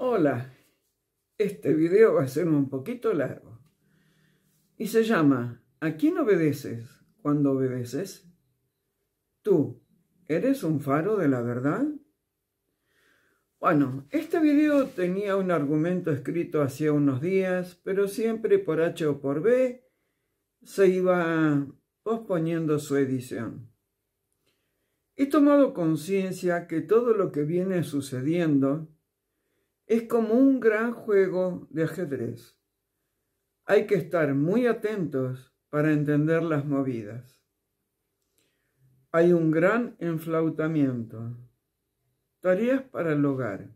Hola, este video va a ser un poquito largo y se llama ¿A quién obedeces cuando obedeces? ¿Tú eres un faro de la verdad? Bueno, este video tenía un argumento escrito hacía unos días, pero siempre por H o por B se iba posponiendo su edición. He tomado conciencia que todo lo que viene sucediendo es como un gran juego de ajedrez. Hay que estar muy atentos para entender las movidas. Hay un gran enflautamiento. Tareas para el hogar.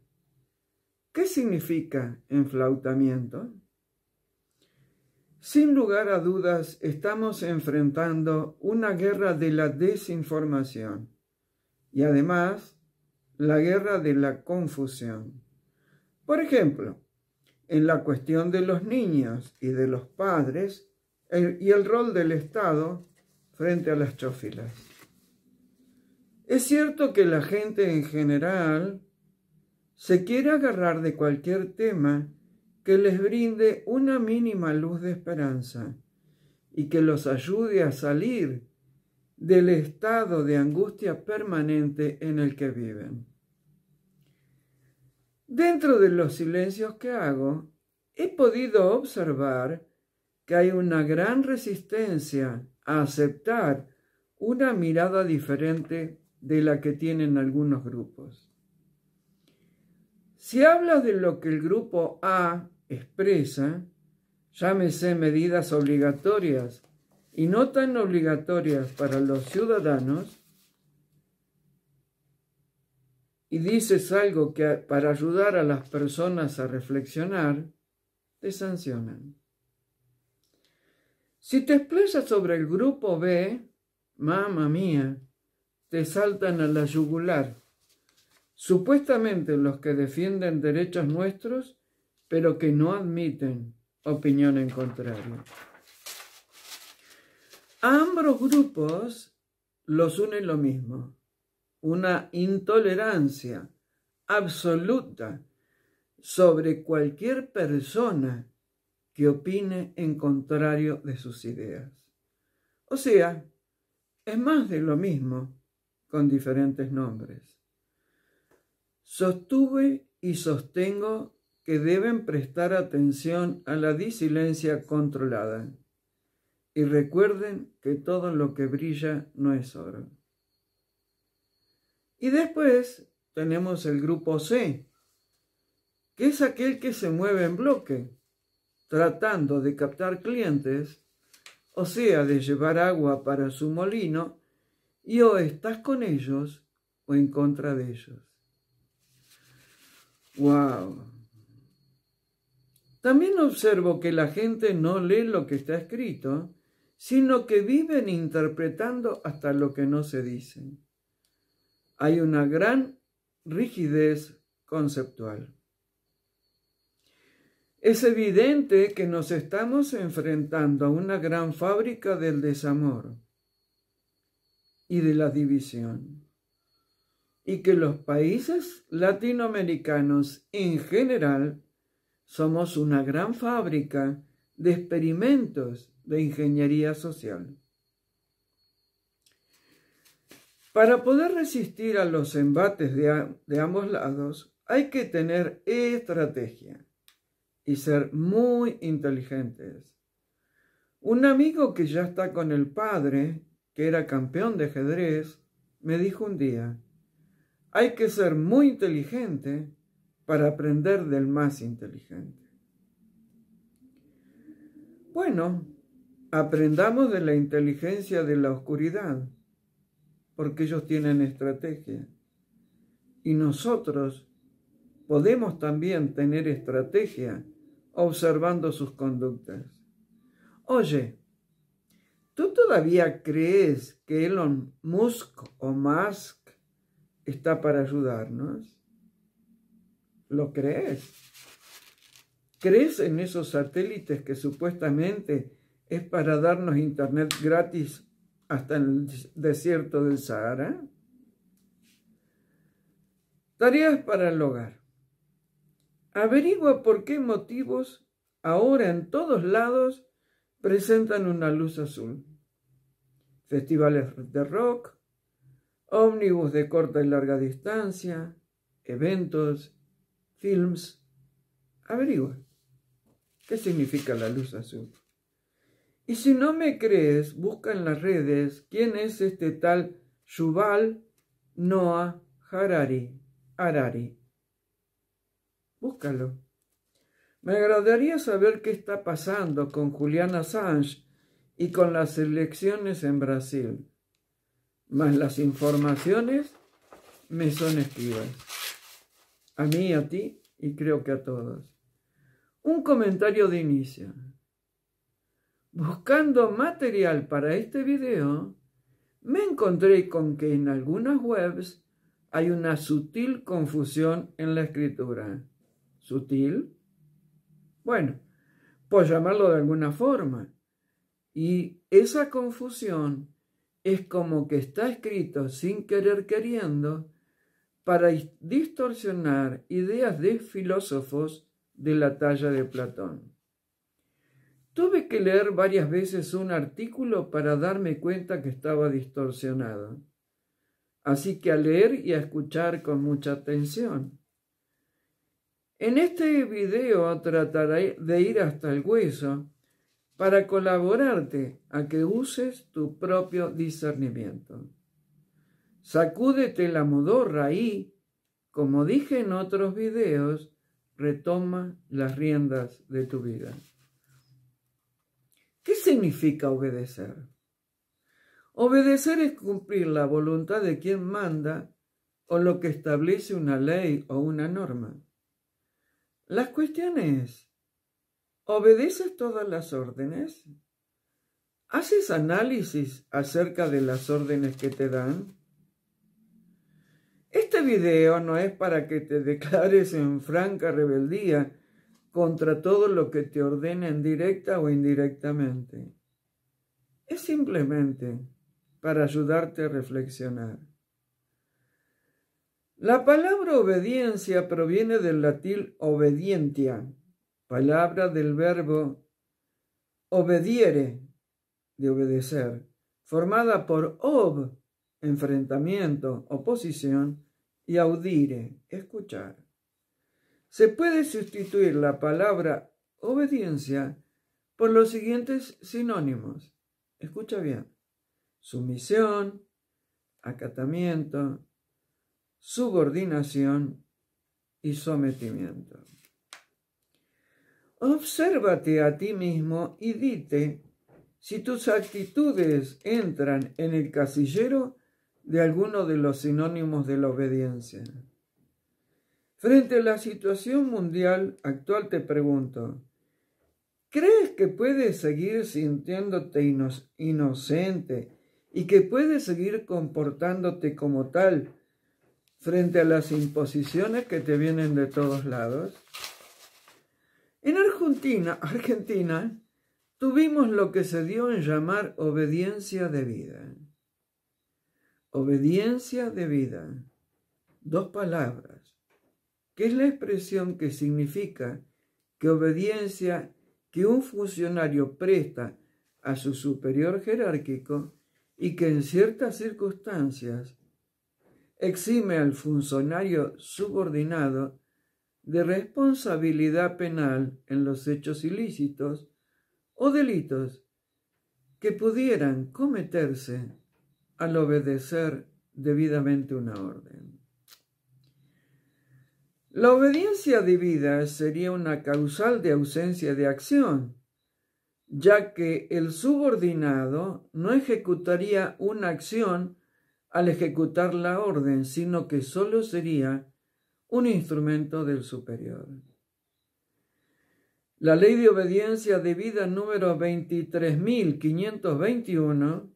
¿Qué significa enflautamiento? Sin lugar a dudas, estamos enfrentando una guerra de la desinformación y además la guerra de la confusión. Por ejemplo, en la cuestión de los niños y de los padres y el rol del Estado frente a las chófilas. Es cierto que la gente en general se quiere agarrar de cualquier tema que les brinde una mínima luz de esperanza y que los ayude a salir del estado de angustia permanente en el que viven. Dentro de los silencios que hago, he podido observar que hay una gran resistencia a aceptar una mirada diferente de la que tienen algunos grupos. Si hablas de lo que el grupo A expresa, llámese medidas obligatorias y no tan obligatorias para los ciudadanos, y dices algo que para ayudar a las personas a reflexionar, te sancionan. Si te explayas sobre el grupo B, mamá mía, te saltan a la yugular. Supuestamente los que defienden derechos nuestros, pero que no admiten opinión en contrario. A ambos grupos los une lo mismo, una intolerancia absoluta sobre cualquier persona que opine en contrario de sus ideas. O sea, es más de lo mismo con diferentes nombres. Sostuve y sostengo que deben prestar atención a la disilencia controlada y recuerden que todo lo que brilla no es oro. Y después tenemos el grupo C, que es aquel que se mueve en bloque, tratando de captar clientes, o sea, de llevar agua para su molino, y o estás con ellos o en contra de ellos. ¡Wow! También observo que la gente no lee lo que está escrito, sino que viven interpretando hasta lo que no se dice hay una gran rigidez conceptual. Es evidente que nos estamos enfrentando a una gran fábrica del desamor y de la división, y que los países latinoamericanos en general somos una gran fábrica de experimentos de ingeniería social. Para poder resistir a los embates de, ambos lados, hay que tener estrategia y ser muy inteligentes. Un amigo que ya está con el padre, que era campeón de ajedrez, me dijo un día, hay que ser muy inteligente para aprender del más inteligente. Bueno, aprendamos de la inteligencia de la oscuridad porque ellos tienen estrategia. Y nosotros podemos también tener estrategia observando sus conductas. Oye, ¿tú todavía crees que Elon Musk o Musk está para ayudarnos? ¿Lo crees? ¿Crees en esos satélites que supuestamente es para darnos internet gratis hasta el desierto del Sahara? Tareas para el hogar. Averigua por qué motivos ahora en todos lados presentan una luz azul. Festivales de rock, ómnibus de corta y larga distancia, eventos, films. Averigua. ¿Qué significa la luz azul? Y si no me crees, busca en las redes quién es este tal Yuval Noah Harari. Harari. Búscalo. Me agradaría saber qué está pasando con Juliana Assange y con las elecciones en Brasil. Más las informaciones me son esquivas. A mí, a ti y creo que a todos. Un comentario de inicio. Buscando material para este video, me encontré con que en algunas webs hay una sutil confusión en la escritura. ¿Sutil? Bueno, por llamarlo de alguna forma. Y esa confusión es como que está escrito sin querer queriendo para distorsionar ideas de filósofos de la talla de Platón. Tuve que leer varias veces un artículo para darme cuenta que estaba distorsionado, Así que a leer y a escuchar con mucha atención. En este video trataré de ir hasta el hueso para colaborarte a que uses tu propio discernimiento. Sacúdete la modorra y, como dije en otros videos, retoma las riendas de tu vida. ¿Qué significa obedecer? Obedecer es cumplir la voluntad de quien manda o lo que establece una ley o una norma. La cuestión es, ¿obedeces todas las órdenes? ¿Haces análisis acerca de las órdenes que te dan? Este video no es para que te declares en franca rebeldía contra todo lo que te ordenen directa o indirectamente. Es simplemente para ayudarte a reflexionar. La palabra obediencia proviene del latín obedientia, palabra del verbo obediere, de obedecer, formada por ob, enfrentamiento, oposición, y audire, escuchar. Se puede sustituir la palabra obediencia por los siguientes sinónimos. Escucha bien. Sumisión, acatamiento, subordinación y sometimiento. Obsérvate a ti mismo y dite si tus actitudes entran en el casillero de alguno de los sinónimos de la obediencia. Frente a la situación mundial actual te pregunto, ¿crees que puedes seguir sintiéndote inocente y que puedes seguir comportándote como tal frente a las imposiciones que te vienen de todos lados? En Argentina, Argentina tuvimos lo que se dio en llamar obediencia de vida. Obediencia de vida. Dos palabras que es la expresión que significa que obediencia que un funcionario presta a su superior jerárquico y que en ciertas circunstancias exime al funcionario subordinado de responsabilidad penal en los hechos ilícitos o delitos que pudieran cometerse al obedecer debidamente una orden. La obediencia debida sería una causal de ausencia de acción, ya que el subordinado no ejecutaría una acción al ejecutar la orden, sino que sólo sería un instrumento del superior. La ley de obediencia debida número 23.521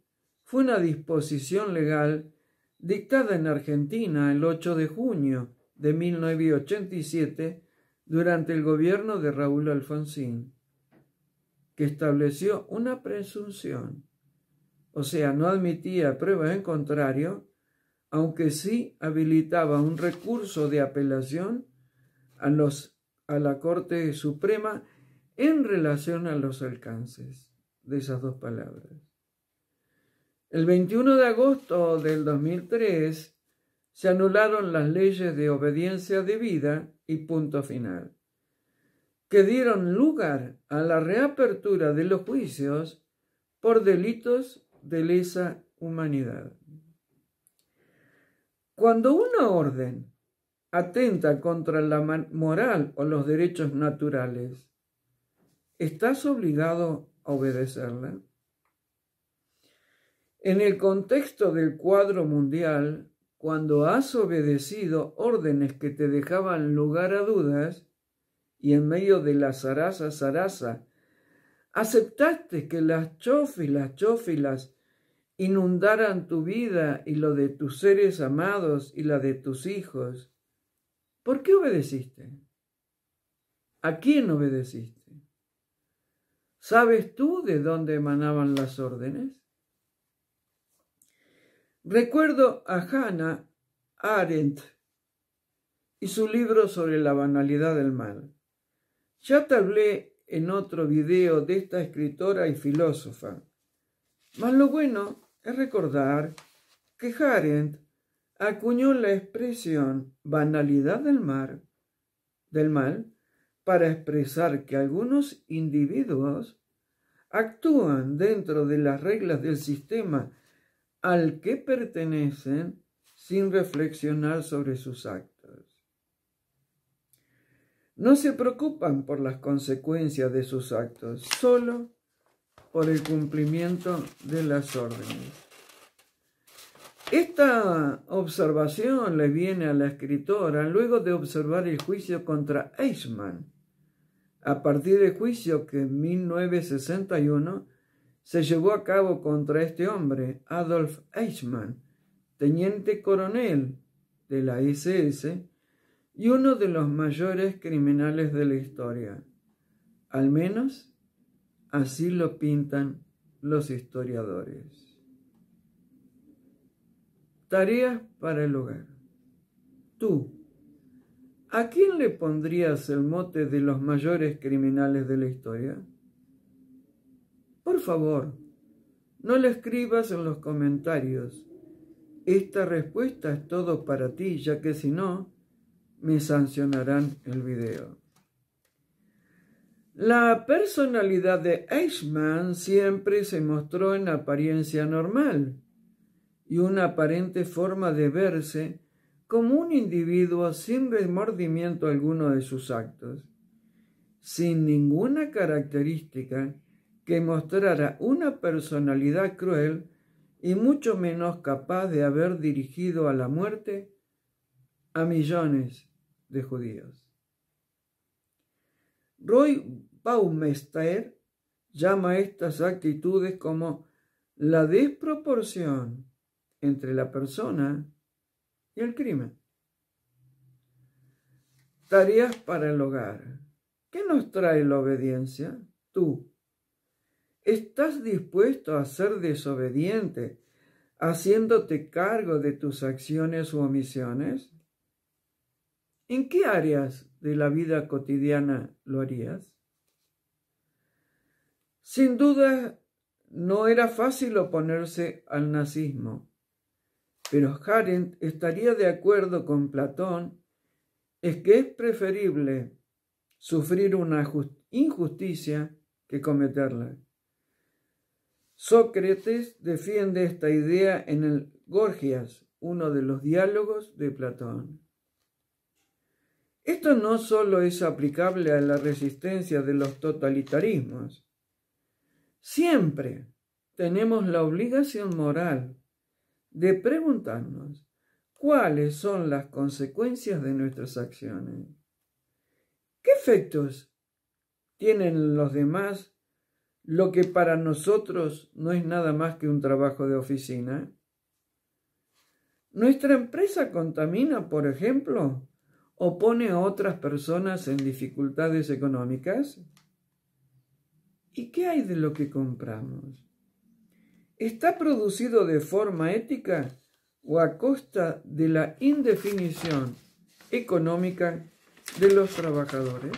fue una disposición legal dictada en Argentina el 8 de junio de 1987 durante el gobierno de Raúl Alfonsín, que estableció una presunción, o sea, no admitía pruebas en contrario, aunque sí habilitaba un recurso de apelación a, los, a la Corte Suprema en relación a los alcances de esas dos palabras. El 21 de agosto del 2003, se anularon las leyes de obediencia debida y punto final, que dieron lugar a la reapertura de los juicios por delitos de lesa humanidad. Cuando una orden atenta contra la moral o los derechos naturales, ¿estás obligado a obedecerla? En el contexto del cuadro mundial, cuando has obedecido órdenes que te dejaban lugar a dudas, y en medio de la zaraza zaraza, aceptaste que las chófilas chófilas inundaran tu vida y lo de tus seres amados y la de tus hijos, ¿por qué obedeciste? ¿A quién obedeciste? ¿Sabes tú de dónde emanaban las órdenes? Recuerdo a Hannah Arendt y su libro sobre la banalidad del mal. Ya hablé en otro video de esta escritora y filósofa, mas lo bueno es recordar que Arendt acuñó la expresión banalidad del mar, del mal, para expresar que algunos individuos actúan dentro de las reglas del sistema al que pertenecen sin reflexionar sobre sus actos. No se preocupan por las consecuencias de sus actos, solo por el cumplimiento de las órdenes. Esta observación le viene a la escritora luego de observar el juicio contra Eichmann, a partir del juicio que en 1961 se llevó a cabo contra este hombre, Adolf Eichmann, teniente coronel de la SS y uno de los mayores criminales de la historia. Al menos así lo pintan los historiadores. Tareas para el hogar. Tú, ¿a quién le pondrías el mote de los mayores criminales de la historia? Por favor, no le escribas en los comentarios. Esta respuesta es todo para ti, ya que si no, me sancionarán el video. La personalidad de Eichmann siempre se mostró en apariencia normal y una aparente forma de verse como un individuo sin remordimiento alguno de sus actos, sin ninguna característica que mostrara una personalidad cruel y mucho menos capaz de haber dirigido a la muerte a millones de judíos. Roy Baumeister llama estas actitudes como la desproporción entre la persona y el crimen. Tareas para el hogar. ¿Qué nos trae la obediencia? Tú, ¿Estás dispuesto a ser desobediente, haciéndote cargo de tus acciones u omisiones? ¿En qué áreas de la vida cotidiana lo harías? Sin duda, no era fácil oponerse al nazismo, pero Harent estaría de acuerdo con Platón es que es preferible sufrir una injusticia que cometerla. Sócrates defiende esta idea en el Gorgias, uno de los diálogos de Platón. Esto no solo es aplicable a la resistencia de los totalitarismos. Siempre tenemos la obligación moral de preguntarnos cuáles son las consecuencias de nuestras acciones. ¿Qué efectos tienen los demás lo que para nosotros no es nada más que un trabajo de oficina? ¿Nuestra empresa contamina, por ejemplo, o pone a otras personas en dificultades económicas? ¿Y qué hay de lo que compramos? ¿Está producido de forma ética o a costa de la indefinición económica de los trabajadores?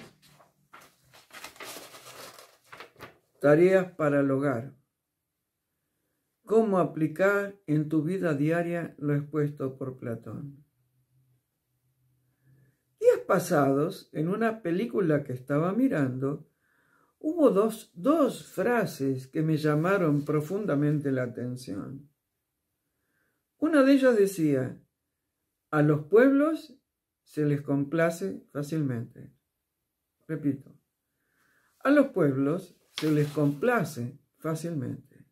Tareas para el hogar. ¿Cómo aplicar en tu vida diaria lo expuesto por Platón? Días pasados, en una película que estaba mirando, hubo dos, dos frases que me llamaron profundamente la atención. Una de ellas decía, a los pueblos se les complace fácilmente. Repito, a los pueblos se les complace fácilmente.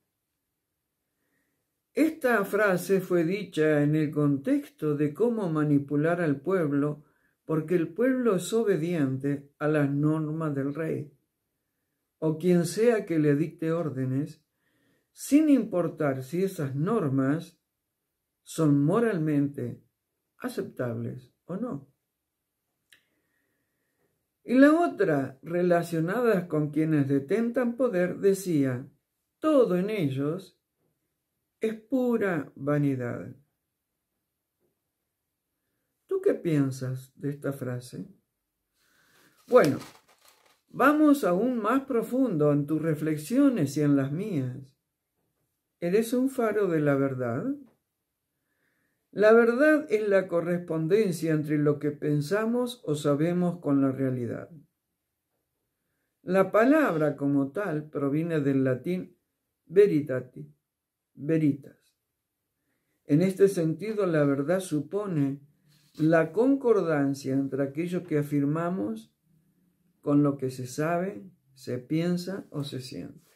Esta frase fue dicha en el contexto de cómo manipular al pueblo, porque el pueblo es obediente a las normas del rey, o quien sea que le dicte órdenes, sin importar si esas normas son moralmente aceptables o no. Y la otra, relacionadas con quienes detentan poder, decía, todo en ellos es pura vanidad. ¿Tú qué piensas de esta frase? Bueno, vamos aún más profundo en tus reflexiones y en las mías. ¿Eres un faro de la verdad? La verdad es la correspondencia entre lo que pensamos o sabemos con la realidad. La palabra como tal proviene del latín veritati, veritas. En este sentido, la verdad supone la concordancia entre aquello que afirmamos con lo que se sabe, se piensa o se siente.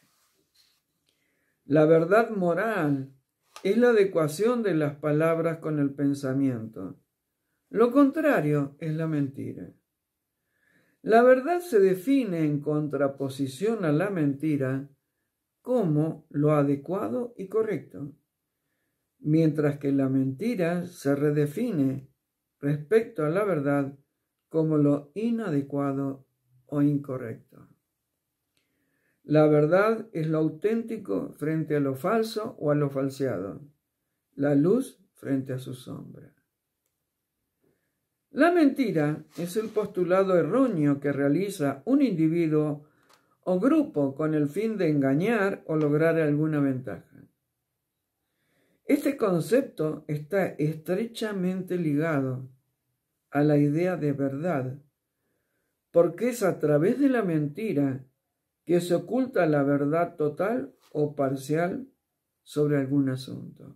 La verdad moral es la adecuación de las palabras con el pensamiento. Lo contrario es la mentira. La verdad se define en contraposición a la mentira como lo adecuado y correcto, mientras que la mentira se redefine respecto a la verdad como lo inadecuado o incorrecto. La verdad es lo auténtico frente a lo falso o a lo falseado, la luz frente a su sombra. La mentira es el postulado erróneo que realiza un individuo o grupo con el fin de engañar o lograr alguna ventaja. Este concepto está estrechamente ligado a la idea de verdad, porque es a través de la mentira que se oculta la verdad total o parcial sobre algún asunto.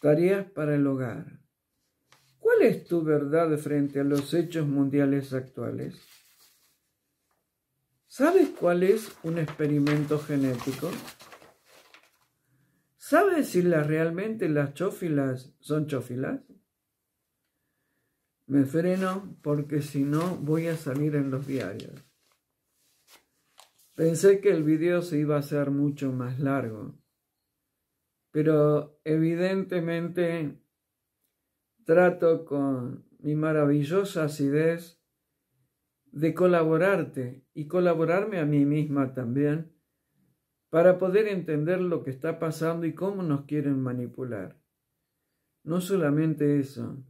Tareas para el hogar. ¿Cuál es tu verdad frente a los hechos mundiales actuales? ¿Sabes cuál es un experimento genético? ¿Sabes si realmente las chófilas son chófilas? Me freno porque si no voy a salir en los diarios. Pensé que el video se iba a hacer mucho más largo, pero evidentemente trato con mi maravillosa acidez de colaborarte y colaborarme a mí misma también para poder entender lo que está pasando y cómo nos quieren manipular. No solamente eso,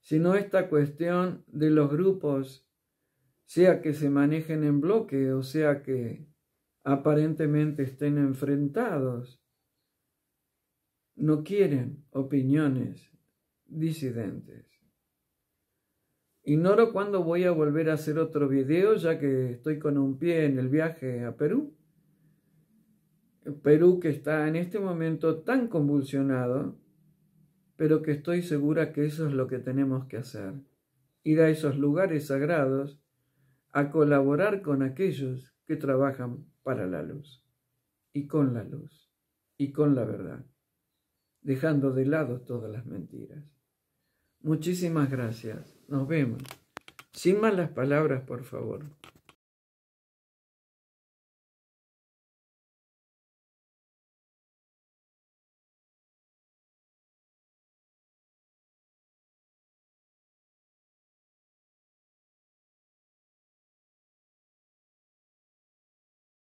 sino esta cuestión de los grupos sea que se manejen en bloque o sea que aparentemente estén enfrentados, no quieren opiniones disidentes. Ignoro cuándo voy a volver a hacer otro video, ya que estoy con un pie en el viaje a Perú. Perú que está en este momento tan convulsionado, pero que estoy segura que eso es lo que tenemos que hacer. Ir a esos lugares sagrados a colaborar con aquellos que trabajan para la luz y con la luz y con la verdad, dejando de lado todas las mentiras. Muchísimas gracias. Nos vemos. Sin malas palabras, por favor.